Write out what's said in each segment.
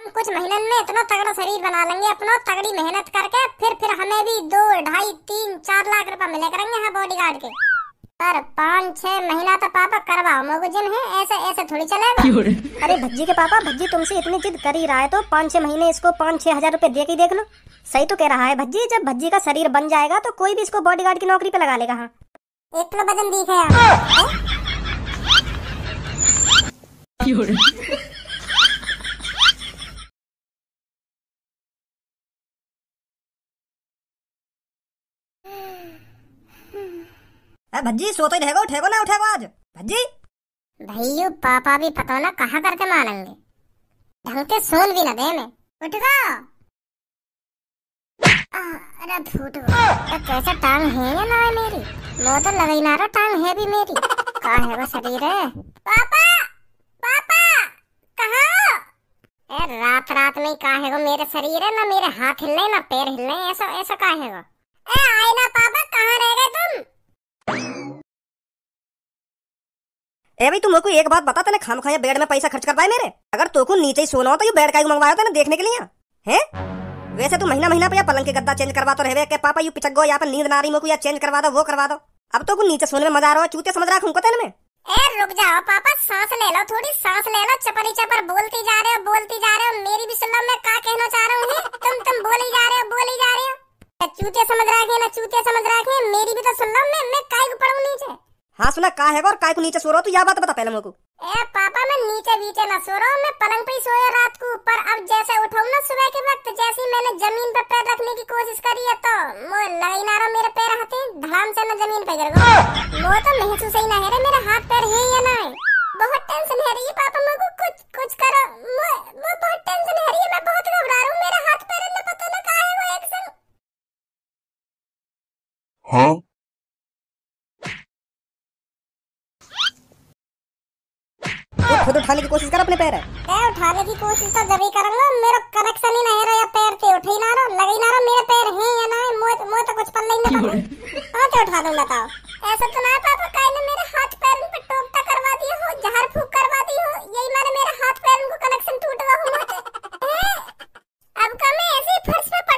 हम कुछ महीनों में इतना तगड़ा शरीर बना लेंगे अपना तगड़ी मेहनत करके फिर फिर हमें भी दो ढाई तीन चार लाख रुपए मिले करेंगे हाँ बॉडी गार्ड के पर पाँच छह महीना तो पापा करवाओ मुझे जिम है ऐसे ऐसे थोड़ी चलेगा अरे भज्जी के पापा भज्जी तुमसे इतनी जिद कर ही रहा है तो पाँच छह महीने इसको पाँच छह हजार रूपए दे के देख लो सही तो कह रहा है भज्जी जब भज्जी का शरीर बन जाएगा तो कोई भी इसको बॉडी गार्ड की नौकरी पे लगा लेगा हाँ एक तो बदन दिखे है भज्जी सोते तो ही रहेगा उठेगा ना उठेगा आज भज्जी भैयू पापा भी पता ना कहाँ करके मानेंगे ढंग के सोन भी ना दे मैं उठ गो अरे फूट गो कैसा टांग है या ना है मेरी वो तो लगी ना टांग है भी मेरी कहाँ है वो शरीर है पापा पापा कहाँ अरे रात रात में कहाँ है वो मेरे शरीर है ना मेरे हाथ हिलने ना पैर हिलने ऐसा ऐसा कहाँ है वो ए ए भाई तुम लोग को एक बात बता ना खाम खाया बेड में पैसा खर्च कर पाए मेरे अगर तो को नीचे ही सोना हो तो ये बेड का मंगवाया था ना देखने के लिए है वैसे तो महीना महीना पे पलंग के गद्दा चेंज करवा तो रहे के पापा यू पिचक गो यहाँ पर नींद ना रही या चेंज करवा दो वो करवा दो अब तो नीचे सोने में मजा आ रहा है चूते समझ रहा हूँ में ए रुक जाओ पापा सांस ले लो थोड़ी सांस ले लो चपर बोलती जा रहे हो बोलती जा रहे हो मेरी भी सुन लो मैं कहना चाह रहा तुम तुम बोली जा रहे हो बोली जा रहे हो चूते समझ ना चूते समझ मेरी भी तो सुन लो मैं मैं हाँ सुना का है और काय को नीचे सो रहा तो यह बात बता पहले मुझको ए पापा मैं नीचे बीचे ना सो रहा हूँ मैं पलंग पे ही सोया रात को पर अब जैसे उठाऊ ना सुबह के वक्त जैसे ही मैंने जमीन पर पैर रखने की कोशिश करी है तो वो लगाई ना रहा मेरे पैर हाथे धाम से मैं जमीन पे गिर गया वो तो महसूस ही ना है रे मेरे हाथ पैर है या ना है बहुत टेंशन है रही है पापा मुझको कुछ कुछ करो वो बहुत टेंशन है रही मैं बहुत घबरा रहा हूँ मेरे हाथ पैर ना पता ना कहाँ है वो एक्शन हाँ खुद तो उठाने की कोशिश कर अपने पैर पैर उठाने की कोशिश तो जब ही करूंगा मेरा कनेक्शन ही नहीं रहा पैर से उठ ही ना रहा लग ही ना रहा मेरे पैर है या ना मोए मोए तो-, तो कुछ पल्ले नहीं ना हां तो उठा दूं बताओ ऐसा तो ना पापा कहीं ने मेरे हाथ पैर पे टोपटा करवा दिया हो जहर फूंक करवा दी हो यही माने मेरे हाथ पैर को कनेक्शन टूट गया हो अब कमी ऐसे फर्श पे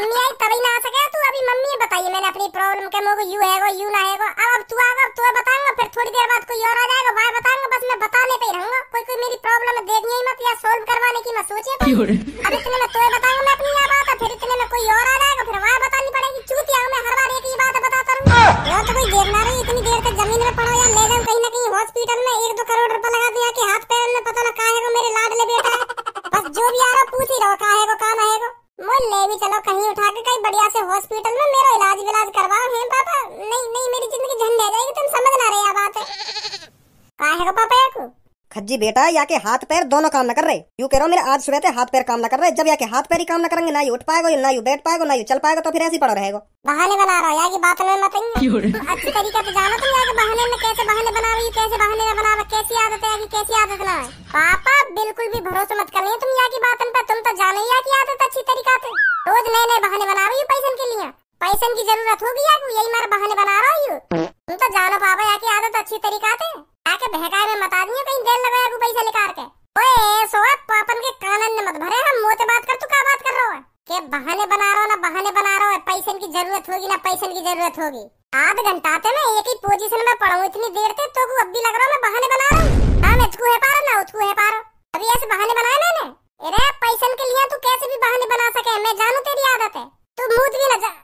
मम्मी आई तभी ना आ सके तू अभी मम्मी बताइए मैंने अपनी प्रॉब्लम के मुझे यू हैगो यू ना हैगो अब अब तू आएगा तू बताऊंगा फिर थोड़ी देर बाद कोई और आ जाएगा भाई बताऊंगा बस मैं बताने पे रहूंगा कोई कोई मेरी प्रॉब्लम है देखनी ही मत या सॉल्व करवाने की मत सोचे अब इतने में तू बताऊंगा मैं अपनी ना बात फिर इतने में कोई और आ जाएगा फिर वहां बतानी पड़ेगी चूतिया मैं हर बार एक ही बात बताता रहूंगा यार तो कोई देर ना रही इतनी देर तक जमीन में पड़ा या ले जाऊं कहीं ना कहीं हॉस्पिटल में एक दो करोड़ रुपए लगा दिया कि हाथ पैर में पता ना कहां है वो मेरे लाडले बेटा है बस जो भी आ रहा पूछ ही रहो कहां है वो कहां है वो मोल भी चलो कहीं उठा के कहीं बढ़िया से हॉस्पिटल में मेरा इलाज विलाज करवाओ है पापा नहीं नहीं मेरी जिंदगी झंड जाएगी तुम समझ ना रहे बात है कहा है पापा को खज्जी बेटा या के हाथ पैर दोनों काम ना कर रहे यू कह रहा हूँ मेरे आज सुबह हाथ पैर काम ना कर रहे जब या के हाथ पैर ही काम ना करेंगे ना यू उठ पाएगा ना यू बैठ पाएगा ना यू चल पाएगा तो फिर ऐसी पड़ा रहेगा बहाने बना रहा है की बात में मत अच्छी तरीके से जानो तुम यार बहाने में कैसे बहाने बना रही कैसे बहाने में बना रहा कैसी आदत है कैसी आदत ना है पापा बिल्कुल भी भरोसा मत कर रही तुम यार की बात पर तुम तो जाने यार की आदत अच्छी तरीका से रोज नए नए बहाने बना रही पैसे के लिए पैसे की जरूरत होगी यार यही मारे बहाने बना रहा हूँ तुम तो जानो पापा यार की आदत अच्छी तरीका से आके बहकाए में मत आदियो कहीं देर लगाए तू पैसा निकाल के ओए सोआ पापन के कानन ने मत भरे हम मोते बात कर तू का बात कर रहा है के बहाने बना रहा ना बहाने बना रहा है पैसे की जरूरत होगी ना पैसे की जरूरत होगी आध घंटा आते तो मैं एक ही पोजीशन में पड़ा हूं इतनी देर से तो को अब भी लग रहा मैं बहाने बना रहा हूं हां मैं तू है पा रहा ना तू है पा रहा अभी ऐसे बहाने बनाए मैंने अरे पैसे के लिए तू कैसे भी बहाने बना सके मैं जानू तेरी आदत है तू मुंह भी न जा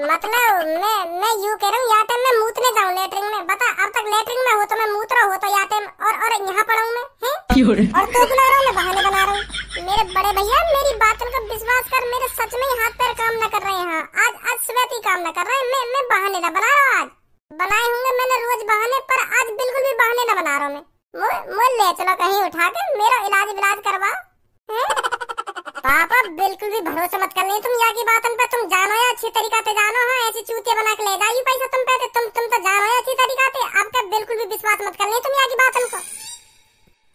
मतलब मैं मैं यूं कह रहा हूँ यहाँ तो कितने जाऊँ लेटरिंग में बता अब तक लेटरिंग में हो तो मैं मूत्र हो तो याते और और यहाँ पढ़ाऊँ मैं हैं और तो बना रहा हूँ मैं बहाने बना रहा हूँ मेरे बड़े भैया मेरी बातों का विश्वास कर मेरे सच में हाथ पैर काम न कर रहे हैं हाँ। आज आज सुबह ही काम न कर रहे हैं मैं मैं बहाने न बना रहा आज बनाए होंगे मैंने रोज बहाने पर आज बिल्कुल भी बहाने न बना रहा हूँ मैं मुझे ले चलो कहीं उठा के मेरा इलाज विलाज करवा पापा बिल्कुल भी भरोसा मत करनी तुम यहाँ की बात पर तुम जानो या अच्छी तरीका से जानो हाँ ऐसी चूतिया बना के ले जाइए पैसा मत कर ले तुम तो यहाँ की बात हमको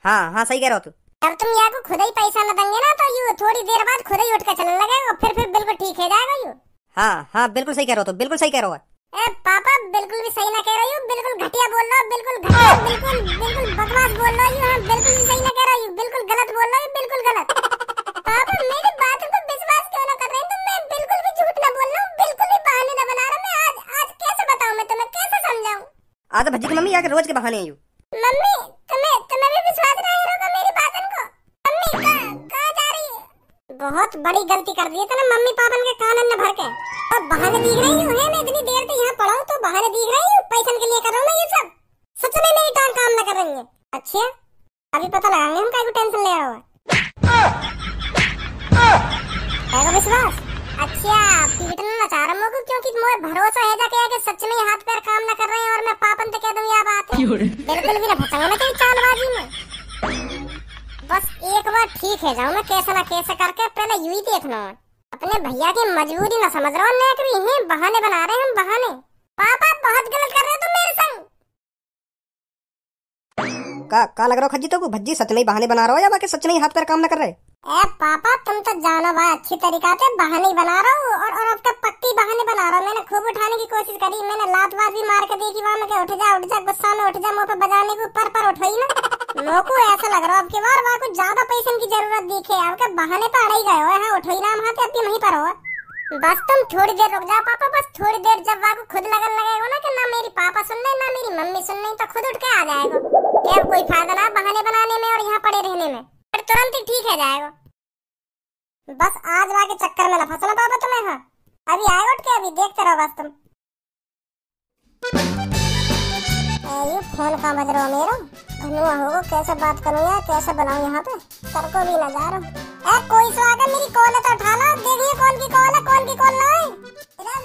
हाँ हाँ सही कह रहा हो तू जब तुम तो यहाँ को खुद ही पैसा न देंगे ना तो यू थोड़ी देर बाद खुद ही उठ कर चलने लगेगा फिर फिर बिल्कुल ठीक है जाएगा यू हाँ हाँ बिल्कुल सही कह रहा हो बिल्कुल सही कह रहा हो पापा बिल्कुल भी सही ना कह रही हूँ बिल्कुल घटिया बोल रहा हूँ बिल्कुल घटिया बिल्कुल बिल्कुल बकवास बोल रहा हूँ हाँ, बिल्कुल भी सही ना कह रहा हूँ बिल्कुल गलत बोल रहा हूँ बिल्कुल गलत पापा मेरी बातों को विश्वास क्यों ना कर रहे हैं तो मैं बिल्कुल भी झूठ ना बोल रहा हूँ बिल्कुल भी बहाने ना बना रहा मैं आज भज्जी की मम्मी आके रोज के बहाने यू मम्मी तुम्हें तुम्हें भी विश्वास नहीं होगा मेरी बातन को मम्मी कहां कहां जा रही है बहुत बड़ी गलती कर दी है तूने मम्मी पापन के कानन में भर के और बहाने दिख रही हूं है मैं इतनी देर से यहां पड़ा हूं तो बहाने दिख रही हूं पैसन के लिए कर रहा हूं मैं ये सब सच में मेरी टांग काम ना कर रही है अच्छा अभी पता लगाएंगे हम काहे को टेंशन ले रहा हुआ है विश्वास अच्छा पीटना चाह रहा हूँ क्योंकि मोर भरोसा है जाके आगे सच में हाथ पैर काम ना कर रहे हैं और मैं बिल्कुल भी ना फंसा मैं चालबाजी में बस एक बार ठीक है जाऊँ मैं कैसा ना कैसा करके पहले यू ही देख देखना अपने भैया की मजबूरी ना समझ रहा हूँ बहाने बना रहे हैं हम बहाने पापा बहुत गलत कर रहे हो का, का लग रहा हो खज्जी तो भज्जी सच में बहाने बना रहा हो या बाकी सच में हाथ पर काम न कर रहे ए पापा तुम तो जानो भाई अच्छी तरीका से बहाने बना रहा हूँ और और अब तो पक्की बहाने बना रहा हूँ मैंने खूब उठाने की कोशिश करी मैंने लात वात भी मार के देखी वहाँ मैं उठ जा उठ जा गुस्सा में उठ जा मुँह पे बजाने को पर पर उठाई ना मोको ऐसा लग रहा है आपके बार वहाँ कुछ ज्यादा पैसे की जरूरत दिखे आपके बहाने पर तो अड़े गए हो हाँ ना ही हाथ अभी वहीं पर हो बस तुम थोड़ी देर रुक जाओ पापा बस थोड़ी देर जब वहाँ खुद लगन लगेगा ना कि ना मेरी पापा सुन रहे ना मेरी मम्मी सुन रही तो खुद उठ के आ जाएगा ये अब कोई फायदा ना बहाने बनाने में और यहाँ पड़े रहने में पर तुरंत ही ठीक है जाएगा बस आज वहां के चक्कर में ना फंसना पापा तुम्हें यहाँ अभी आए उठ के अभी देखते रहो बस तुम फोन का बज रहा मेरा धनुआ हो कैसे बात करूँ यार कैसे बनाऊ यहाँ पे सर को भी ना जा रहा हूँ कोई स्वागत मेरी कॉल तो उठा लो देखिए कौन की कॉल है कौन की कॉल ना है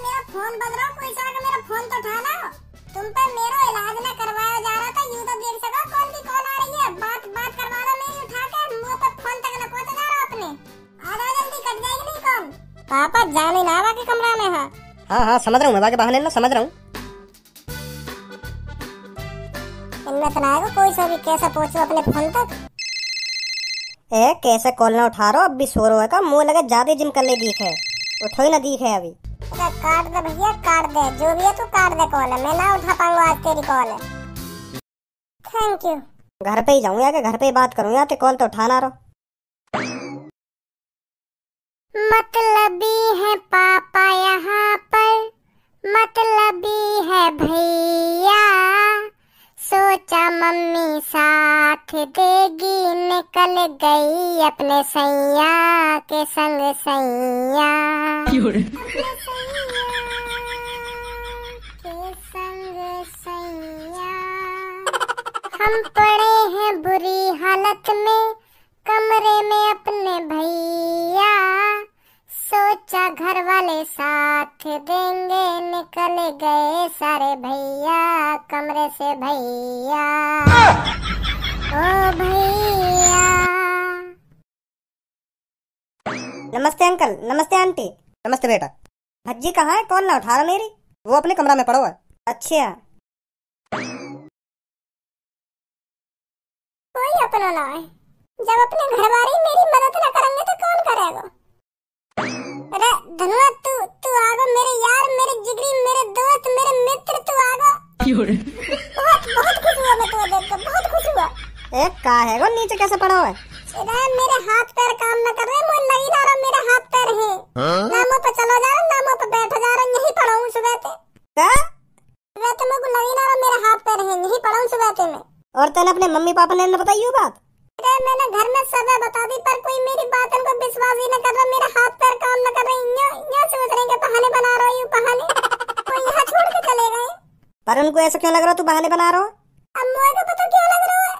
मेरा फोन बज रहा कोई स्वागत मेरा फोन तो उठा लो तुम पे मेरा इलाज ना करवाया जा पापा जाने ना बाकी कमरा में है हाँ हाँ समझ रहा हूँ मैं के बहाने ना समझ रहा हूँ हिम्मत तो ना आएगा कोई सा भी कैसा पहुंचो अपने फोन तक ए कैसे कॉल ना उठा रहा अभी सो रहा है का मुंह लगा ज्यादा जिम कर ले दीख है उठो ही ना दीख है अभी अच्छा, काट दे भैया काट दे जो भी है तू काट दे कॉल मैं ना उठा पाऊंगा आज तेरी कॉल थैंक यू घर पे ही जाऊँ या घर पे ही बात करूँ या कॉल तो उठाना रहो मतलबी है पापा यहाँ पर मतलबी है भैया सोचा मम्मी साथ देगी निकल गई अपने सैया के संग सैया हम पड़े हैं बुरी हालत में कमरे में अपने भैया सोचा घर वाले साथ देंगे निकल गए सारे भैया कमरे से भैया ओ भैया नमस्ते अंकल नमस्ते आंटी नमस्ते बेटा भज्जी कहा है कौन ना उठा रहा मेरी वो अपने कमरा में पड़ो है अच्छा कोई अपना ना है जब अपने घर वाले मेरी मदद ना करेंगे तो कौन करेगा अरे तू तू आगो मेरे यार मेरे जिगरी मेरे दोस्त मेरे मित्र तू आगो बहुत बहुत खुश हुआ मैं तो देख बहुत खुश हुआ ए का है वो नीचे कैसे पड़ा हुआ है मेरे हाथ पैर काम न कर रहे मुझे लगी ना रहा मेरे हाथ पैर है हाँ? नामों पे चलो जा रहा नामों पे बैठ जा रहा यहीं पड़ा हूँ सुबह से का सुबह से मुझे लगी ना रहा मेरे हाथ पैर है यहीं पड़ा हूँ सुबह से मैं और तेने अपने मम्मी पापा ने बताई हो बात अरे मैंने घर में सब बता दी पर कोई मेरी बात को विश्वास ही न कर रहा मेरा हाथ पर काम न कर रहे न्यो न्यो सोच रहे हैं बहाने बना रहा हूँ बहाने कोई यहाँ छोड़ के चले गए पर उनको ऐसा क्यों लग रहा तू बहाने बना रहा हो अब मुझे पता क्यों लग रहा है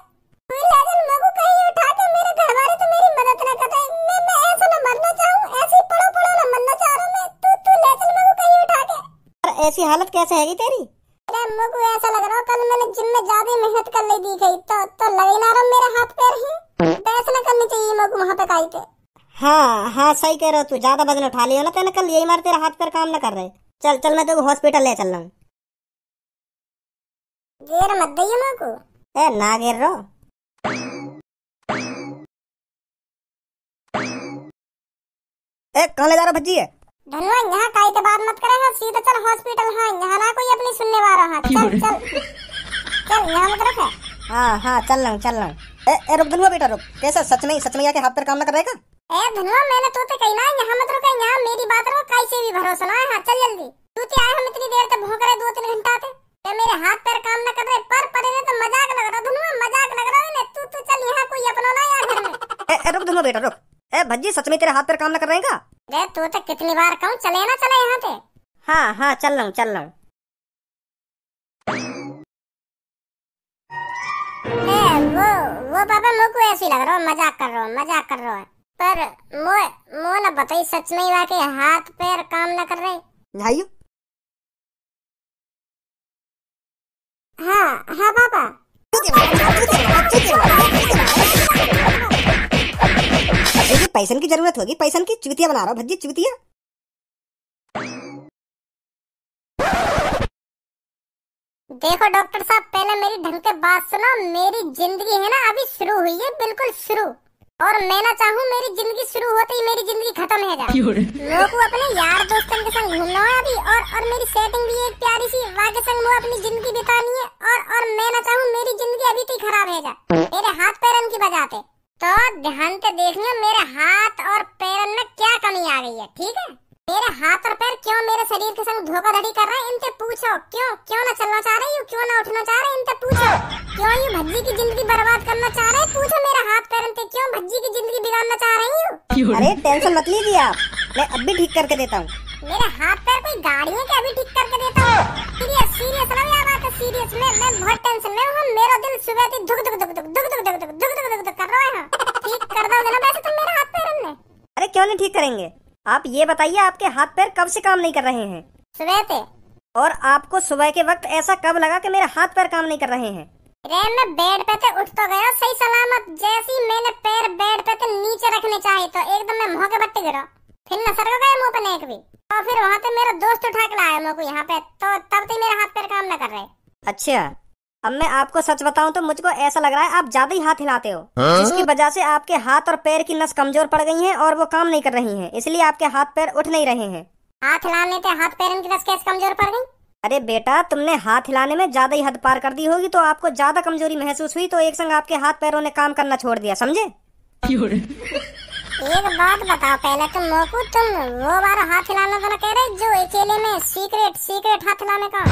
कोई मैं को कहीं उठा के मेरे घर वाले तो मेरी मदद न करते मैं मैं ऐसा न मरना चाहूँ ऐसे पड़ो पड़ो न मरना चाह रहा मैं तू तू लेकिन को कहीं उठा के पर ऐसी हालत कैसे हैगी तेरी अरे अम्मा को ऐसा लग रहा कल मैंने जिम में ज्यादा मेहनत कर ली दी गई तो तो लग ना रहा मेरे हाथ पैर ही बहस ना करनी चाहिए अम्मा को वहां पे काई पे हाँ हाँ सही कह रहा तू ज्यादा वजन उठा लिया ना तेने तो कल यही मार तेरा हाथ पैर काम ना कर रहे चल चल मैं तुझे हॉस्पिटल ले चल रहा हूँ घेर मत दे अम्मा को ए ना गिर रो ए कहाँ ले जा रहा भज्जी है ढलवा यहाँ काई ते तो बात मत करेगा सीधा चल हॉस्पिटल हाँ यहाँ ना कोई अपनी सुनने वाला हाँ चल चल चल यहाँ मत रखा हाँ हाँ चल रहा हूँ चल रहा हूँ ए, ए रुक धनुआ बेटा रुक कैसा सच में सच में आके हाथ पर काम ना कर रहेगा ए धनुआ मैंने तो कही ना यहाँ मत रुका यहाँ मेरी बात रहो काई से भी भरोसा ना हाँ चल जल्दी तू ते तो आए हम इतनी देर तक भौंक रहे दो तीन घंटा ते ते मेरे हाथ पैर काम ना कर रहे पर पड़े रहे तो मजाक लग रहा धनुआ मजाक लग रहा है तू तू चल यहाँ कोई अपना ना यार घर में ए रुक धनुआ बेटा रुक ए भज्जी सच में तेरे हाथ पर काम ना कर रहेगा अरे तू तो कितनी बार कहूँ चले ना चले यहाँ पे हाँ हाँ चल रहा हूँ चल रहा हूँ वो वो पापा मुँह को ऐसी लग रहा हूँ मजाक कर रहा हूँ मजाक कर रहा है पर मो मो ना बताई सच में ही वाके हाथ पैर काम ना कर रहे भाई हाँ हाँ पापा मुझे पैसन की जरूरत होगी पैसन की चुतिया बना रहा हूँ भज्जी चुतिया देखो डॉक्टर साहब पहले मेरी ढंग से बात सुनो मेरी जिंदगी है ना अभी शुरू हुई है बिल्कुल शुरू और मैं ना चाहूँ मेरी जिंदगी शुरू होते ही मेरी जिंदगी खत्म है जाए लोग अपने यार दोस्तों के संग घूमना है अभी और और मेरी सेटिंग भी एक प्यारी सी वाह के संग अपनी जिंदगी बितानी है और और मैं ना चाहूँ मेरी जिंदगी अभी तो खराब है जाए मेरे हाथ पैर उनकी बजाते तो ध्यान से देखना मेरे हाथ और पैर में क्या कमी आ गई है ठीक है मेरे हाथ और पैर क्यों मेरे शरीर के संग धोखाधड़ी कर रहे हैं इनसे पूछो क्यों क्यों ना चलना चाह रहे हो क्यों ना उठना चाह रहे इनसे पूछो क्यों ये भज्जी की जिंदगी बर्बाद करना चाह रहे पूछो मेरे हाथ पैर इनसे क्यों भज्जी की जिंदगी बिगाड़ना चाह रही हूँ अरे टेंशन मत लीजिए आप मैं अब भी ठीक करके देता हूँ मेरे हाथ पैर कोई गाड़ी है क्या अभी ठीक करके देता हूँ सीरियस सीरियस ना यार बात सीरियस मैं मैं बहुत टेंशन में हूँ मेरा दिल सुबह से धुक धुक धुक धुक धुक धुक धुक धुक धुक धुक धुक धुक कर रहा है ठीक कर दो ना वैसे तुम मेरा हाथ पैर हमने अरे क्यों नहीं ठीक करेंगे आप ये बताइए आपके हाथ पैर कब से काम नहीं कर रहे हैं सुबह से और आपको सुबह के वक्त ऐसा कब लगा कि मेरे हाथ पैर काम नहीं कर रहे हैं रे मैं बेड पे से उठ तो गया सही सलामत जैसे ही मैंने पैर बेड पे से नीचे रखने चाहे तो एकदम मैं मुंह के बट्टे गिरा फिर लसर को गए मुंह पे नेक भी और फिर वहां से मेरा दोस्त उठा के लाया को यहाँ पे तो तब से मेरे हाथ पैर काम ना कर रहे अच्छा अब मैं आपको सच बताऊं तो मुझको ऐसा लग रहा है आप ज्यादा ही हाथ हिलाते हो हाँ? जिसकी वजह से आपके हाथ और पैर की नस कमजोर पड़ गई है और वो काम नहीं कर रही है इसलिए आपके हाथ पैर उठ नहीं रहे हैं हाथ हिलाने से हाथ पैर की नस कैसे कमजोर पड़ गई अरे बेटा तुमने हाथ हिलाने में ज्यादा ही हद पार कर दी होगी तो आपको ज्यादा कमजोरी महसूस हुई तो एक संग आपके हाथ पैरों ने काम करना छोड़ दिया समझे एक तो बात बताओ पहले तुम तो मोकू तुम वो बार हाथ हिलाने का ना कह रहे जो अकेले में सीक्रेट सीक्रेट हाथ हिलाने का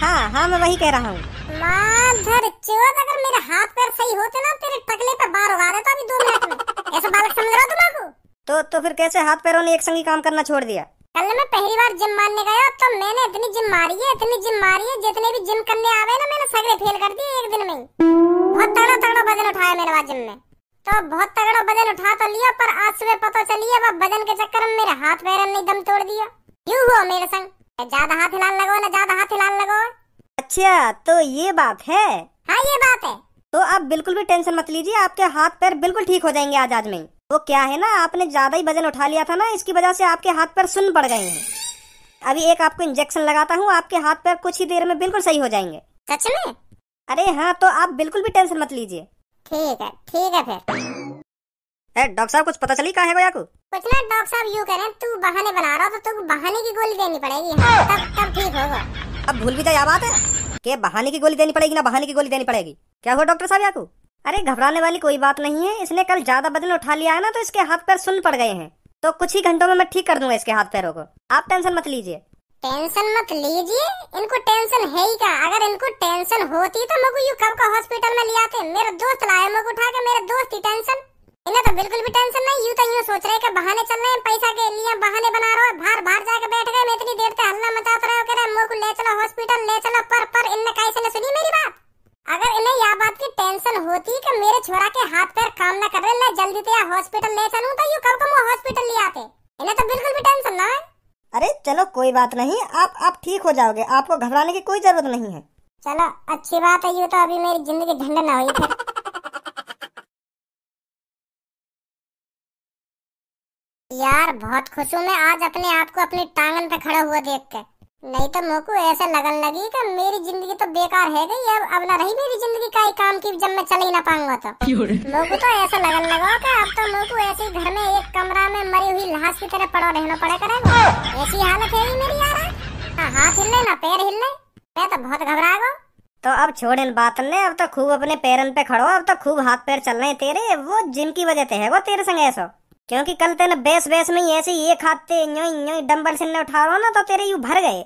हाँ हाँ मैं वही कह रहा हूँ माधर चोद अगर मेरे हाथ पैर सही होते ना तेरे टकले पे बार उगा देता अभी दो मिनट में ऐसा बालक समझ रहा तुम आपको तो तो फिर कैसे हाथ पैरों ने एक संगी काम करना छोड़ दिया कल मैं पहली बार जिम मारने गया तो मैंने इतनी जिम मारी है इतनी जिम मारी है जितने भी जिम करने आवे ना मैंने सगले फेल कर दिए एक दिन में बहुत तगड़ा तगड़ा वजन उठाया मेरे बाद जिम में तो बहुत तगड़ा वजन उठा तो लिया पर आज सुबह पता चली है वह वजन के चक्कर में मेरे हाथ पैर ने दम तोड़ दिया क्यों हुआ मेरे संग ज्यादा हाथ हिलाने लगो ना ज्यादा हाथ हिलाने लगो अच्छा तो ये बात है हाँ ये बात है तो आप बिल्कुल भी टेंशन मत लीजिए आपके हाथ पैर बिल्कुल ठीक हो जाएंगे आज आज में वो क्या है ना आपने ज्यादा ही वजन उठा लिया था ना इसकी वजह से आपके हाथ पैर सुन पड़ गए हैं अभी एक आपको इंजेक्शन लगाता हूँ आपके हाथ पैर कुछ ही देर में बिल्कुल सही हो जाएंगे सच में अरे हाँ तो आप बिल्कुल भी टेंशन मत लीजिए ठीक है ठीक है फिर डॉक्टर साहब कुछ पता चली कहा है गोया को कुछ ना डॉक्टर साहब यू करें तू बहाने बना रहा हो तो बहाने की गोली देनी पड़ेगी हाँ, तब तब ठीक होगा अब भूल भी जाए बात है के बहाने की गोली देनी पड़ेगी ना बहाने की गोली देनी पड़ेगी क्या हुआ डॉक्टर साहब याकू अरे घबराने वाली कोई बात नहीं है इसने कल ज्यादा बदन उठा लिया है ना तो इसके हाथ पैर सुन पड़ गए हैं तो कुछ ही घंटों में मैं ठीक कर दूंगा इसके हाथ पैरों को आप टेंशन मत लीजिए टेंशन मत लीजिए इनको टेंशन है ही का अगर इनको टेंशन होती तो मगो यू कब का हॉस्पिटल में ले आते मेरे दोस्त लाए मगो उठा के मेरे दोस्त ही टेंशन इन्हें तो बिल्कुल भी टेंशन नहीं यू तो यूं सोच रहे कि बहाने चल रहे हैं पैसा के लिए बहाने बना रहे हो बाहर बाहर जाके बैठ गए मैं इतनी देर से हल्ला मचात रहे हो कह रहे मगु ले चलो हॉस्पिटल ले चलो पर पर इनने कैसे ने सुनी मेरी बात अगर इन्हें यह बात की टेंशन होती कि मेरे छोरा के हाथ पैर काम ना कर रहे जल्दी से हॉस्पिटल ले चलूं तो यू कब कम हॉस्पिटल ले आते इन्हें तो बिल्कुल भी टेंशन ना है अरे चलो कोई बात नहीं आप आप ठीक हो जाओगे आपको घबराने की कोई जरूरत नहीं है चलो अच्छी बात है ये तो अभी मेरी जिंदगी झंड ना हुई यार बहुत खुश हूँ मैं आज अपने आप को अपनी टांगन पे खड़ा हुआ देख के नहीं तो मोकू ऐसा लगन लगी कि मेरी जिंदगी तो बेकार है गई अब अब ना रही मेरी जिंदगी का ही काम की जब मैं चल ही ना पाऊंगा तो मोकू तो ऐसा लगन लगा कि अब तो मोकू ऐसे घर में एक कमरा में मरी हुई लाश की तरह पड़ा रहना पड़ा करेगा ऐसी हालत है ही मेरी यार ना हाँ, हाथ हिलने ना पैर हिलने मैं तो बहुत घबरा गया तो अब छोड़ इन बातन ने अब तो खूब अपने पैरन पे खड़ो अब तो खूब हाथ पैर चल रहे तेरे वो जिम की वजह से है वो तेरे संग ऐसा क्योंकि कल तेने बेस बेस में ऐसे ये खाते डम्बल से उठा रहा ना तो तेरे यू भर गए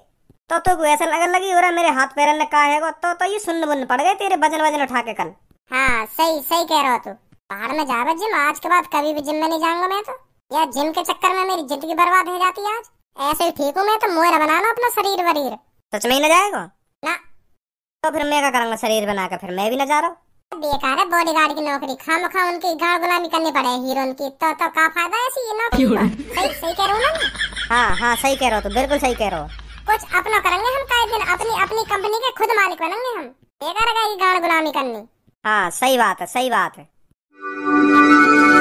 तो तो ऐसा लगन लगी हो रहा मेरे हाथ पैर ने कहा है तो तो ये सुन बुन पड़ गए तेरे वजन वजन उठा के कल हाँ सही सही कह रहा हो तू बाहर में जावे जिम आज के बाद कभी भी जिम में नहीं जाऊंगा मैं तो यार जिम के चक्कर में मेरी जिंदगी बर्बाद हो जाती है आज ऐसे ही ठीक हूँ मैं तो मोहरा लो अपना शरीर वरीर सच में ही ना जाएगा ना तो फिर मैं क्या करूंगा शरीर बना फिर मैं भी ना जा रहा हूँ बेकार है बॉडीगार्ड की नौकरी खाम खा उनकी गाँव गुलामी करनी पड़े हीरो की तो तो का फायदा है ऐसी नौकरी सही सही कह रहा हूँ ना हाँ हाँ सही कह रहा हो तो बिल्कुल सही कह रहा हो कुछ अपना करेंगे हम कई दिन अपनी अपनी कंपनी के खुद मालिक बनेंगे हम बेकार है गाँव गुलामी करनी हाँ सही बात है सही बात है